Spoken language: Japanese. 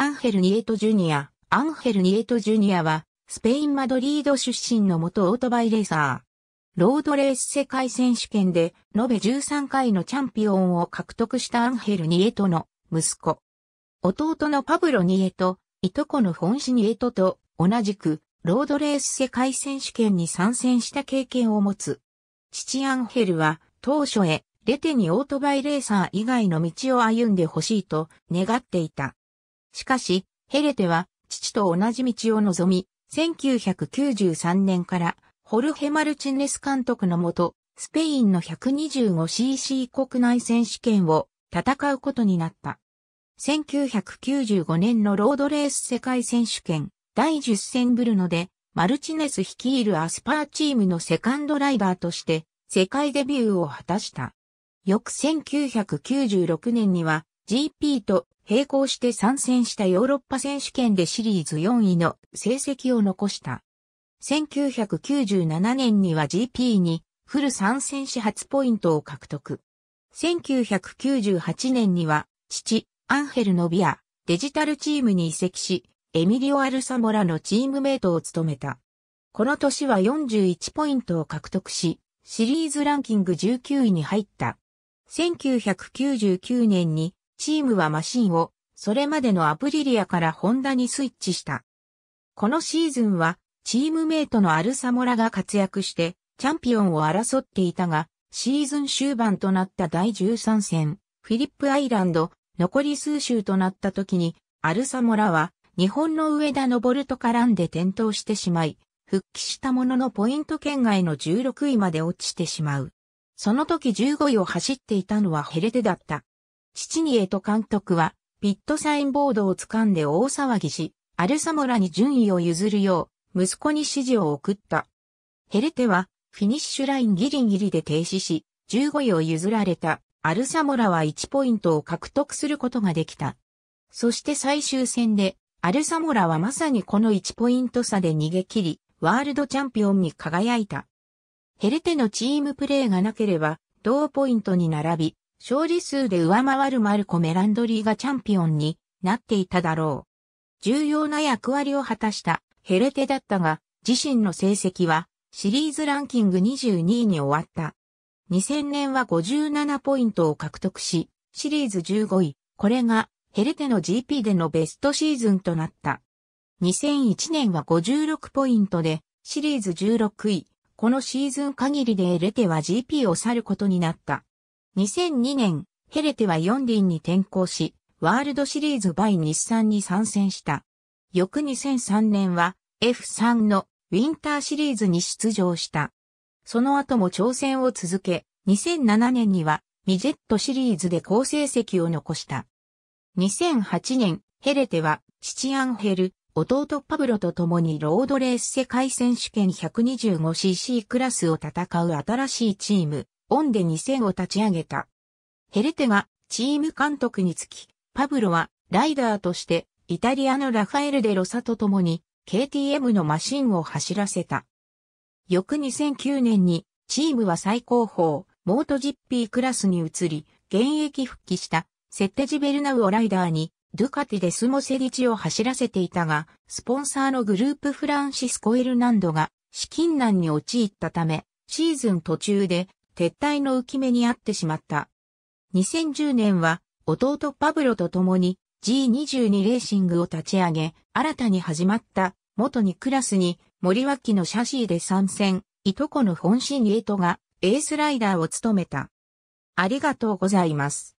アンヘル・ニエト・ジュニア。アンヘル・ニエト・ジュニアは、スペイン・マドリード出身の元オートバイレーサー。ロードレース世界選手権で、延べ13回のチャンピオンを獲得したアンヘル・ニエトの息子。弟のパブロ・ニエト、いとこのフォンシ・ニエトと同じく、ロードレース世界選手権に参戦した経験を持つ。父アンヘルは、当初へ、レテにオートバイレーサー以外の道を歩んでほしいと願っていた。しかし、ヘレテは父と同じ道を望み、1993年からホルヘ・マルチネス監督のもと、スペインの 125cc 国内選手権を戦うことになった。1995年のロードレース世界選手権第10戦ブルノで、マルチネス率いるアスパーチームのセカンドライバーとして世界デビューを果たした。翌1996年には GP と並行して参戦したヨーロッパ選手権でシリーズ4位の成績を残した。1997年には GP にフル参戦し初ポイントを獲得。1998年には父、アンヘル・ノビア、デジタルチームに移籍し、エミリオ・アルサモラのチームメイトを務めた。この年は41ポイントを獲得し、シリーズランキング19位に入った。1999年にチームはマシンを、それまでのアプリリアからホンダにスイッチした。このシーズンは、チームメイトのアルサモラが活躍して、チャンピオンを争っていたが、シーズン終盤となった第13戦、フィリップアイランド、残り数周となった時に、アルサモラは、日本の上田登と絡んで転倒してしまい、復帰したもののポイント圏外の16位まで落ちてしまう。その時15位を走っていたのはヘレテだった。七に江と監督は、ピットサインボードを掴んで大騒ぎし、アルサモラに順位を譲るよう、息子に指示を送った。ヘレテは、フィニッシュラインギリギリで停止し、15位を譲られた、アルサモラは1ポイントを獲得することができた。そして最終戦で、アルサモラはまさにこの1ポイント差で逃げ切り、ワールドチャンピオンに輝いた。ヘレテのチームプレーがなければ、同ポイントに並び、勝利数で上回るマルコ・メランドリーがチャンピオンになっていただろう。重要な役割を果たしたヘレテだったが、自身の成績はシリーズランキング22位に終わった。2000年は57ポイントを獲得し、シリーズ15位。これがヘレテの GP でのベストシーズンとなった。2001年は56ポイントでシリーズ16位。このシーズン限りでヘレテは GP を去ることになった。2002年、ヘレテは4輪に転向し、ワールドシリーズ by 日産に参戦した。翌2003年は F3 のウィンターシリーズに出場した。その後も挑戦を続け、2007年にはミジェットシリーズで好成績を残した。2008年、ヘレテは父アンヘル、弟パブロと共にロードレース世界選手権 125cc クラスを戦う新しいチーム、オンで2000を立ち上げた。ヘレテがチーム監督につき、パブロはライダーとしてイタリアのラファエル・デ・ロサと共に KTM のマシンを走らせた。翌2009年にチームは最高峰、モート GP クラスに移り、現役復帰したセッテジベルナウをライダーにドゥカティでスモセリチを走らせていたが、スポンサーのグループフランシスコ・エルナンドが資金難に陥ったため、シーズン途中で撤退の浮き目にあってしまった。2010年は弟パブロと共に G22 レーシングを立ち上げ、新たに始まった元にクラスに森脇のシャシーで参戦、いとこの本心エイトがエースライダーを務めた。ありがとうございます。